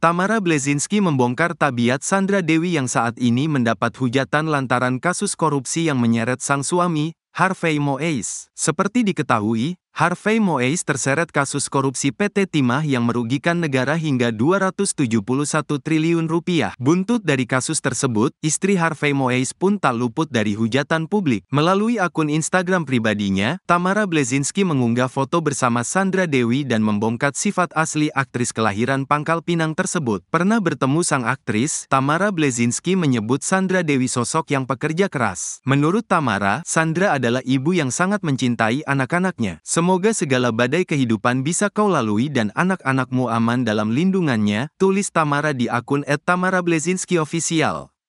Tamara Blezinski membongkar tabiat Sandra Dewi yang saat ini mendapat hujatan lantaran kasus korupsi yang menyeret sang suami, Harvey Moes. Seperti diketahui, Harvey Moes terseret kasus korupsi PT Timah yang merugikan negara hingga 271 triliun rupiah. Buntut dari kasus tersebut, istri Harvey Moes pun tak luput dari hujatan publik. Melalui akun Instagram pribadinya, Tamara Blezinski mengunggah foto bersama Sandra Dewi dan membongkar sifat asli aktris kelahiran Pangkal Pinang tersebut. Pernah bertemu sang aktris, Tamara Blezinski menyebut Sandra Dewi sosok yang pekerja keras. Menurut Tamara, Sandra adalah ibu yang sangat mencintai anak-anaknya. Semoga segala badai kehidupan bisa kau lalui dan anak-anakmu aman dalam lindungannya, tulis Tamara di akun @tamara_blezinski_official.